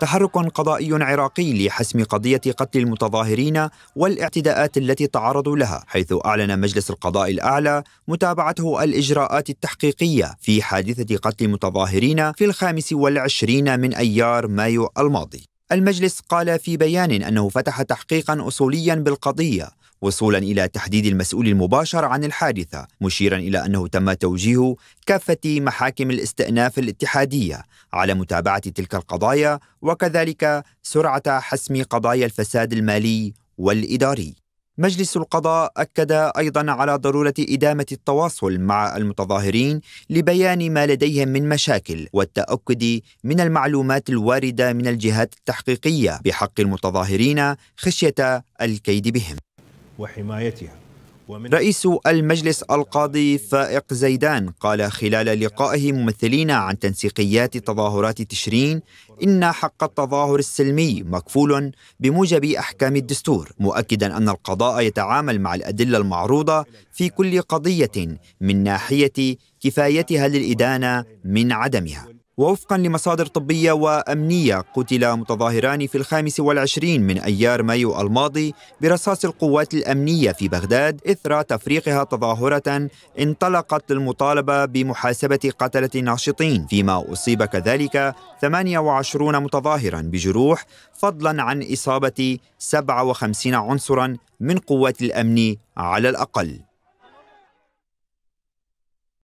تحرك قضائي عراقي لحسم قضية قتل المتظاهرين والاعتداءات التي تعرضوا لها حيث أعلن مجلس القضاء الأعلى متابعته الإجراءات التحقيقية في حادثة قتل المتظاهرين في الخامس والعشرين من أيار مايو الماضي المجلس قال في بيان أنه فتح تحقيقا أصوليا بالقضية وصولا إلى تحديد المسؤول المباشر عن الحادثة مشيرا إلى أنه تم توجيه كافة محاكم الاستئناف الاتحادية على متابعة تلك القضايا وكذلك سرعة حسم قضايا الفساد المالي والإداري مجلس القضاء أكد أيضا على ضرورة إدامة التواصل مع المتظاهرين لبيان ما لديهم من مشاكل والتأكد من المعلومات الواردة من الجهات التحقيقية بحق المتظاهرين خشية الكيد بهم وحمايتها رئيس المجلس القاضي فائق زيدان قال خلال لقائه ممثلين عن تنسيقيات تظاهرات تشرين إن حق التظاهر السلمي مكفول بموجب أحكام الدستور مؤكدا أن القضاء يتعامل مع الأدلة المعروضة في كل قضية من ناحية كفايتها للإدانة من عدمها ووفقا لمصادر طبية وأمنية قتل متظاهران في الخامس والعشرين من أيار مايو الماضي برصاص القوات الأمنية في بغداد إثر تفريقها تظاهرة انطلقت للمطالبة بمحاسبة قتلة الناشطين فيما أصيب كذلك 28 متظاهرا بجروح فضلا عن إصابة 57 عنصرا من قوات الأمن على الأقل